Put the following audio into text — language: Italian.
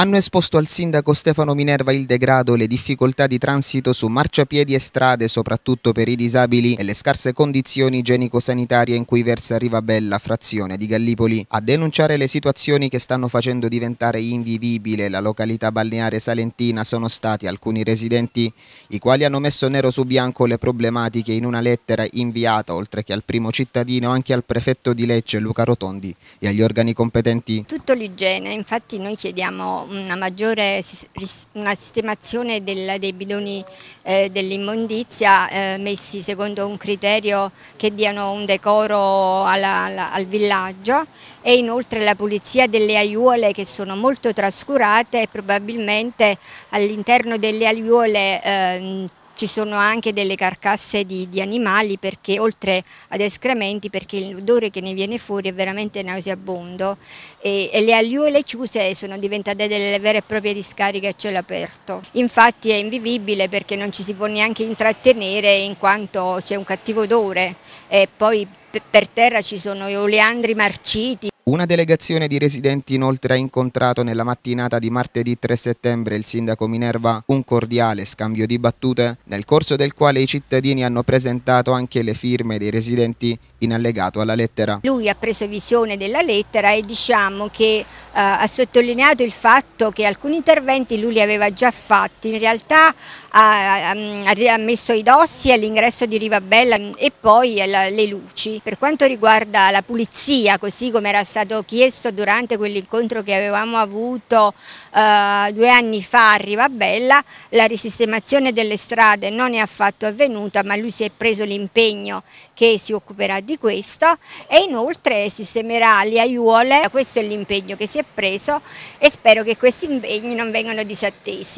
hanno esposto al sindaco Stefano Minerva il degrado, le difficoltà di transito su marciapiedi e strade, soprattutto per i disabili, e le scarse condizioni igienico-sanitarie in cui versa Rivabella, frazione di Gallipoli. A denunciare le situazioni che stanno facendo diventare invivibile la località balneare salentina sono stati alcuni residenti, i quali hanno messo nero su bianco le problematiche in una lettera inviata, oltre che al primo cittadino, anche al prefetto di Lecce Luca Rotondi e agli organi competenti. Tutto l'igiene, infatti noi chiediamo una maggiore una sistemazione del, dei bidoni eh, dell'immondizia eh, messi secondo un criterio che diano un decoro alla, alla, al villaggio e inoltre la pulizia delle aiuole che sono molto trascurate e probabilmente all'interno delle aiuole ehm, ci sono anche delle carcasse di, di animali perché oltre ad escrementi perché l'odore che ne viene fuori è veramente nauseabondo e, e le alliuole chiuse sono diventate delle vere e proprie discariche a cielo aperto. Infatti è invivibile perché non ci si può neanche intrattenere in quanto c'è un cattivo odore e poi per terra ci sono oleandri marciti una delegazione di residenti inoltre ha incontrato nella mattinata di martedì 3 settembre il sindaco Minerva un cordiale scambio di battute, nel corso del quale i cittadini hanno presentato anche le firme dei residenti in allegato alla lettera. Lui ha preso visione della lettera e diciamo che eh, ha sottolineato il fatto che alcuni interventi lui li aveva già fatti, in realtà ha, ha messo i dossi all'ingresso di Rivabella e poi alla, le luci. Per quanto riguarda la pulizia, così come era stata stato chiesto durante quell'incontro che avevamo avuto eh, due anni fa a Rivabella, la risistemazione delle strade non è affatto avvenuta ma lui si è preso l'impegno che si occuperà di questo e inoltre sistemerà le aiuole, questo è l'impegno che si è preso e spero che questi impegni non vengano disattesi.